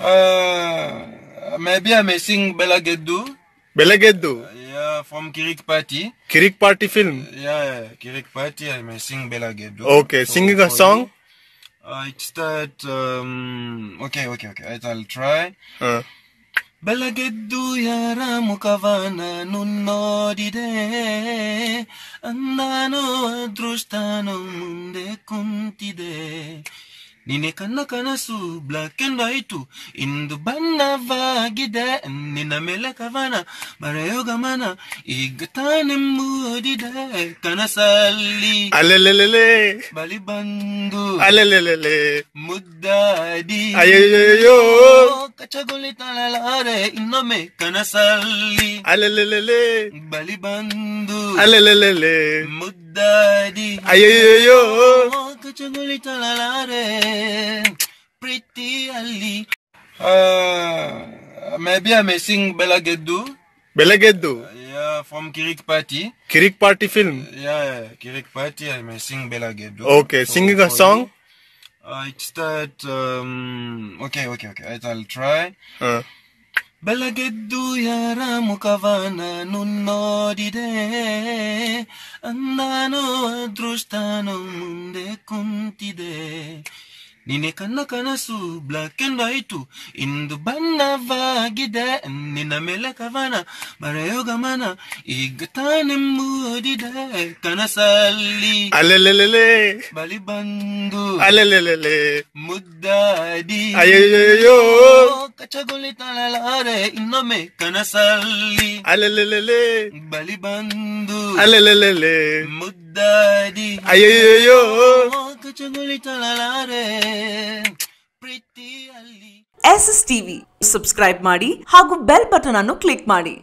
Euh, maybe I'm missing Bella Geddu. Bella Geddu? yeah, from Kirik Party. Kirik Party film? Uh, yeah, Kirik Party, I'm sing Bella Geddu. Okay, so singing a song? Uh, it's that, um, okay, okay, okay, I'll try. Uh. ಬೆಳಗೆದ್ದು ಯಾರ ಮುಖವನ ನುನ್ನೋಡಿದೆ ನಾನು ಅದೃಷ್ಟಾನು ಮುಂದೆ ಕುಂತಿದೆ ನಿನೆ ಕನ್ನ ಕನಸು black and white ಇಂದು ಬಣ್ಣವಾಗಿದೆ ನಿನ್ನ ಮೇಲೆ ಕವನ ಬರೆಯೋ ಗಮನ ಈಗ ತಾನೆಂಬುದಿದೆ ಕನಸಲ್ಲಿ ಅಲೆಲೆಲೆ ಬಲಿ ಬಂದು ಅಲೆಲೆಲೆ ಮುದ್ದಾಡಿ ಅಯ್ಯೋ ಕಚಗುಳಿ ತಳಲಾರೆ ಇನ್ನೊಮ್ಮೆ ಕನಸಲ್ಲಿ ಅಲೆಲೆಲೆ ಬಲಿ ಬಂದು ಅಲೆಲೆಲೆ ಮುದ್ದಾಡಿ ಅಯ್ಯಯ್ಯೋ ಕಚಗುಳಿ ತಳಲಾರೆ ಪ್ರೀತಿಯಲ್ಲಿ ಮೇಬಿ ಐ ಮೆಸ್ಸಿಂಗ್ ಬೆಳಗೆದ್ದು ಬೆಳಗೆದ್ದು from Kirik Party Kirik Party film Kirik Party I messing ಬೆಳಗೆದ್ದು okay singing a song I start. Um, okay, okay, okay. I'll try. Uh. ಬೆಳಗೆದ್ದು ಯಾರ ಮುಖವನ ಅದೃಷ್ಟನು ಮುಂದೆ ಕುಂತಿದೆ ninekanaka na subla kendo itu indu banna vagide ninameleka vana marayoga mana igatane mudide kanasali alelelele bali bandu alelelele muddadi ayoyoyo kachagolitalelare inome kanasali alelelele bali bandu alelelele mudadi ayoyoyo S S TV subscribe ಮಾಡಿ ಹಾಗೂ bell button ಅನ್ನು click ಮಾಡಿ